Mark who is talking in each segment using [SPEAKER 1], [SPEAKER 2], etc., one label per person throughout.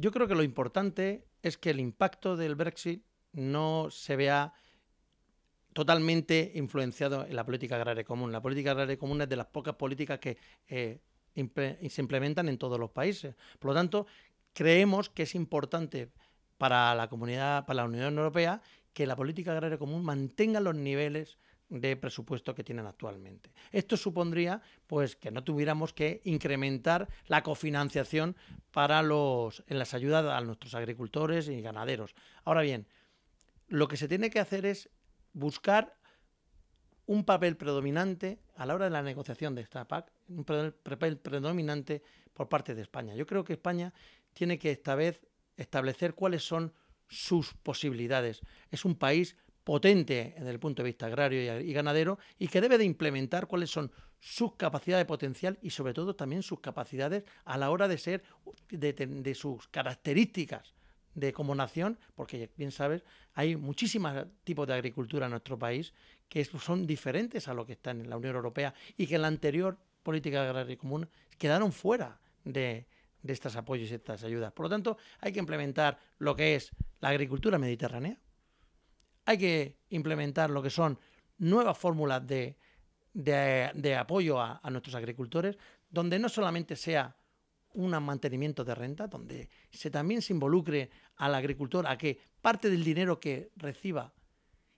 [SPEAKER 1] yo creo que lo importante es que el impacto del Brexit no se vea totalmente influenciado en la política agraria común. La política agraria común es de las pocas políticas que eh, se implementan en todos los países. Por lo tanto, creemos que es importante para la comunidad, para la Unión Europea, que la política agraria común mantenga los niveles de presupuesto que tienen actualmente. Esto supondría pues que no tuviéramos que incrementar la cofinanciación para los en las ayudas a nuestros agricultores y ganaderos. Ahora bien, lo que se tiene que hacer es buscar un papel predominante a la hora de la negociación de esta PAC, un papel predominante por parte de España. Yo creo que España tiene que esta vez establecer cuáles son sus posibilidades. Es un país potente desde el punto de vista agrario y ganadero y que debe de implementar cuáles son sus capacidades de potencial y sobre todo también sus capacidades a la hora de ser de, sus características de como nación, porque bien sabes, hay muchísimos tipos de agricultura en nuestro país que son diferentes a lo que están en la Unión Europea y que en la anterior política agraria común quedaron fuera de, de estos apoyos y estas ayudas. Por lo tanto, hay que implementar lo que es la agricultura mediterránea, hay que implementar lo que son nuevas fórmulas de, apoyo a, nuestros agricultores, donde no solamente sea un mantenimiento de renta, donde se también se involucre al agricultor a que parte del dinero que reciba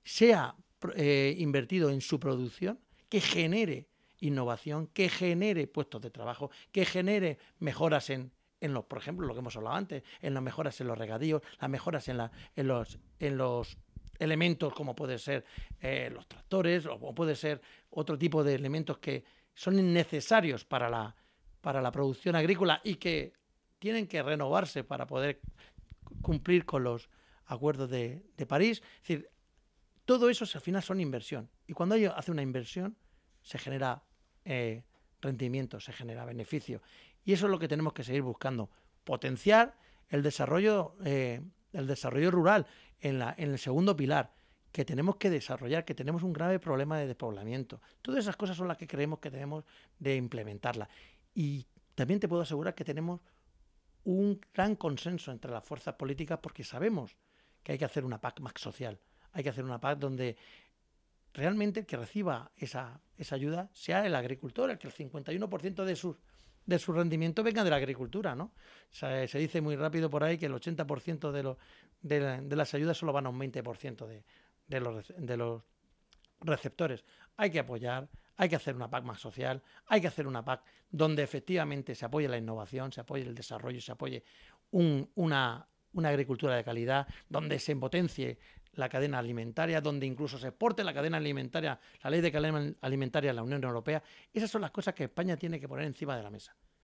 [SPEAKER 1] sea eh, invertido en su producción, que genere innovación, que genere puestos de trabajo, que genere mejoras en, los, por ejemplo, lo que hemos hablado antes, en las mejoras en los regadíos, las mejoras en, los, en los elementos como puede ser eh, los tractores o, puede ser otro tipo de elementos que son necesarios para la, para la producción agrícola y que tienen que renovarse para poder cumplir con los acuerdos de, París. Es decir, todo eso al final son inversión. Y cuando ellos hace una inversión, se genera eh, rendimiento, se genera beneficio. Y eso es lo que tenemos que seguir buscando, potenciar el desarrollo eh, del desarrollo rural, en, la, en el segundo pilar, que tenemos que desarrollar, que tenemos un grave problema de despoblamiento. Todas esas cosas son las que creemos que tenemos de implementarlas. Y también te puedo asegurar que tenemos un gran consenso entre las fuerzas políticas porque sabemos que hay que hacer una PAC más social, hay que hacer una PAC donde realmente el que reciba esa, esa ayuda sea el agricultor, el que el 51% de sus de su rendimiento venga de la agricultura, ¿no? Eh, se, dice muy rápido por ahí que el 80% de, de, de, las ayudas solo van a un 20% de, de, los, de los receptores. Hay que apoyar, hay que hacer una PAC más social, hay que hacer una PAC donde efectivamente se apoye la innovación, se apoye el desarrollo, se apoye una, una agricultura de calidad, donde se potencie la cadena alimentaria, donde incluso se exporte la cadena alimentaria, la ley de cadena alimentaria en la Unión Europea. Esas son las cosas que España tiene que poner encima de la mesa.